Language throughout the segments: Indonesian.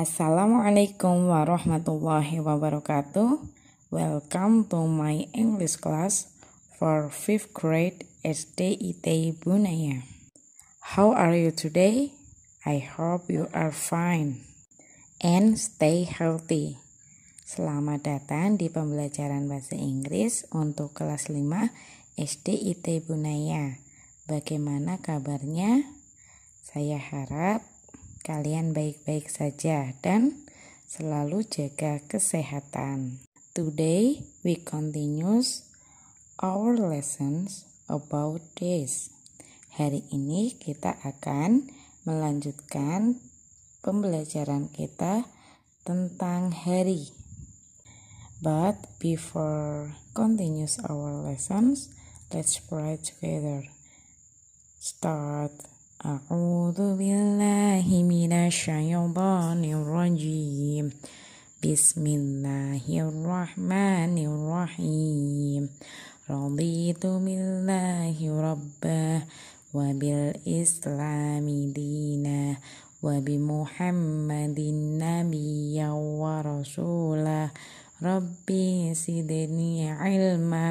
Assalamualaikum warahmatullahi wabarakatuh. Welcome to my English class for 5th grade SDIT Bunaya. How are you today? I hope you are fine and stay healthy. Selamat datang di pembelajaran bahasa Inggris untuk kelas 5 SDIT Bunaya. Bagaimana kabarnya? Saya harap kalian baik-baik saja dan selalu jaga kesehatan. Today we continues our lessons about this. Hari ini kita akan melanjutkan pembelajaran kita tentang hari. But before continues our lessons, let's pray together. Start. أعوذ billahi من الشيطان الرجيم بسم الله الرحمن الرحيم رضيت بالله ربا وبالإسلام دينا وبمحمد نبيا ورسولا ربي سدني علما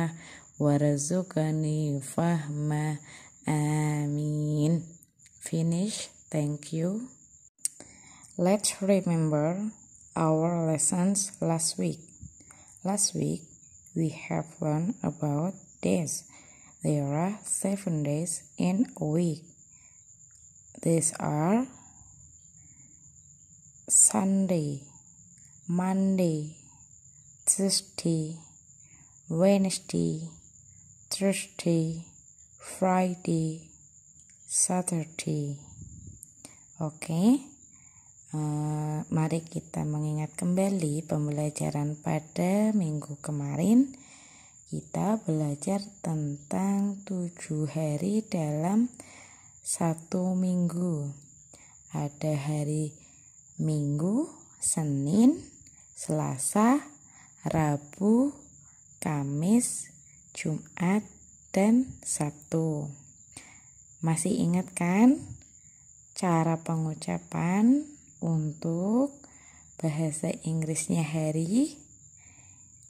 وارزقني فهما آمين finish thank you Let's remember our lessons last week. Last week, we have learned about days. There are seven days in a week. These are Sunday, Monday, Tuesday, Wednesday, Thursday, Friday, Saturday. Okay. Eh, mari kita mengingat kembali pembelajaran pada minggu kemarin. Kita belajar tentang tujuh hari dalam satu minggu. Ada hari Minggu, Senin, Selasa, Rabu, Kamis, Jumat, dan Sabtu. Masih ingat kan cara pengucapan untuk bahasa Inggrisnya hari.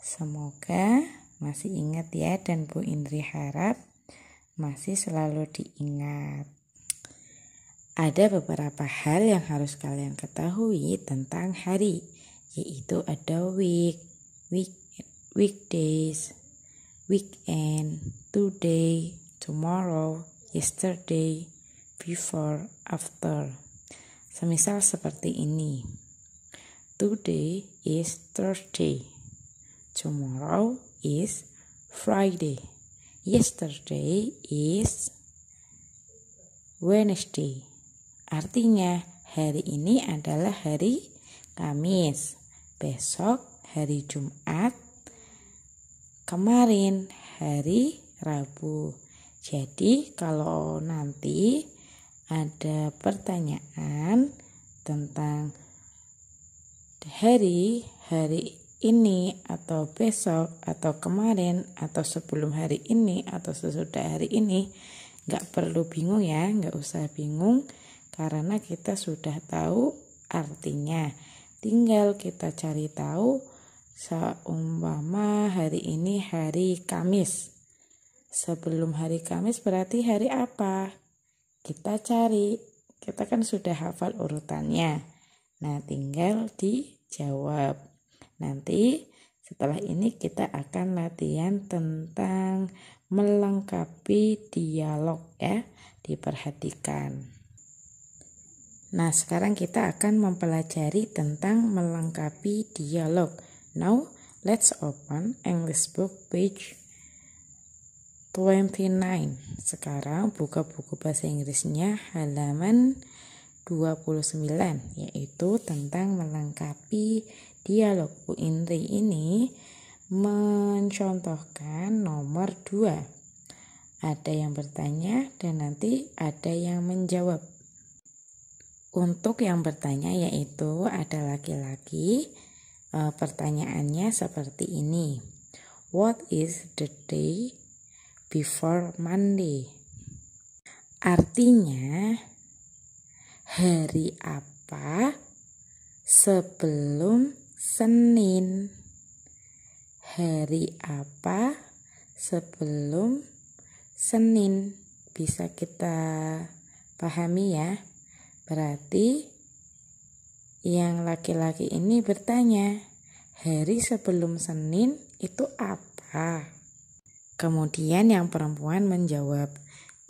Semoga masih ingat ya dan Bu Indri harap masih selalu diingat. Ada beberapa hal yang harus kalian ketahui tentang hari, yaitu ada week, week weekdays, weekend, today, tomorrow, yesterday, before, after. Semisal seperti ini. Today is Thursday. Tomorrow is Friday. Yesterday is Wednesday. Artinya, hari ini adalah hari Kamis. Besok hari Jumat. Kemarin hari Rabu. Jadi, kalau nanti ada pertanyaan tentang hari hari ini atau besok atau kemarin atau sebelum hari ini atau sesudah hari ini nggak perlu bingung ya nggak usah bingung karena kita sudah tahu artinya tinggal kita cari tahu seumpama hari ini hari Kamis sebelum hari Kamis berarti hari apa kita cari kita kan sudah hafal urutannya nah tinggal dijawab nanti setelah ini kita akan latihan tentang melengkapi dialog ya diperhatikan Nah, sekarang kita akan mempelajari tentang melengkapi dialog. Now, let's open English book page 29. Sekarang buka buku bahasa Inggrisnya halaman 29 yaitu tentang melengkapi dialog Bu Indri ini mencontohkan nomor 2. Ada yang bertanya dan nanti ada yang menjawab. Untuk yang bertanya yaitu ada laki-laki e, pertanyaannya seperti ini. What is the day before Monday. Artinya hari apa sebelum Senin? Hari apa sebelum Senin? Bisa kita pahami ya. Berarti yang laki-laki ini bertanya, hari sebelum Senin itu apa? Kemudian yang perempuan menjawab,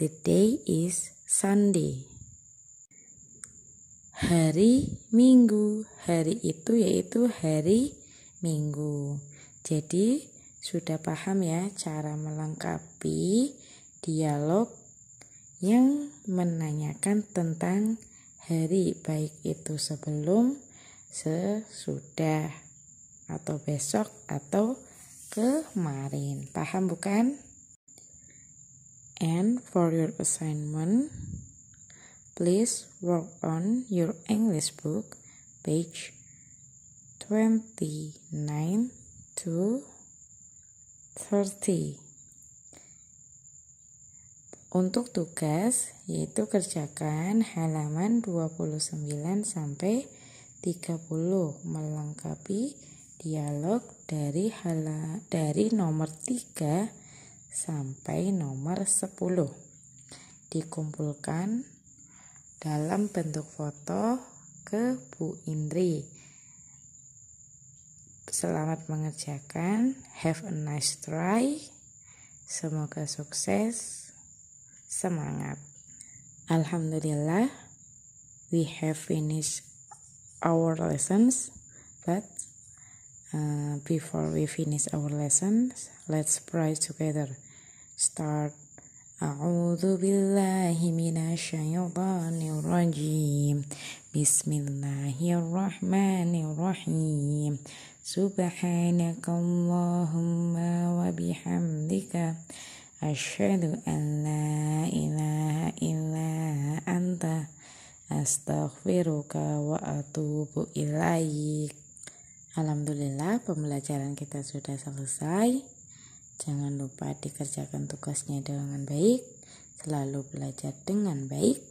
"The day is Sunday." Hari Minggu, hari itu yaitu hari Minggu. Jadi, sudah paham ya cara melengkapi dialog yang menanyakan tentang hari baik itu sebelum sesudah atau besok atau kemarin. Paham bukan? And for your assignment, please work on your English book page 29 to 30. Untuk tugas yaitu kerjakan halaman 29 sampai 30 melengkapi dialog dari hala, dari nomor 3 sampai nomor 10 dikumpulkan dalam bentuk foto ke Bu Indri. Selamat mengerjakan. Have a nice try. Semoga sukses. Semangat. Alhamdulillah, we have finished our lessons, but before we finish our lessons, let's pray together. Start. أعوذ بالله من الشيطان الرجيم بسم الله الرحمن الرحيم سبحانك اللهم وبحمدك أشهد أن لا إله إلا Alhamdulillah pembelajaran kita sudah selesai. Jangan lupa dikerjakan tugasnya dengan baik, selalu belajar dengan baik,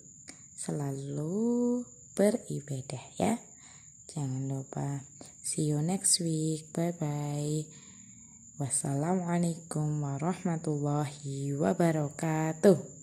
selalu beribadah ya. Jangan lupa see you next week. Bye bye. Wassalamualaikum warahmatullahi wabarakatuh.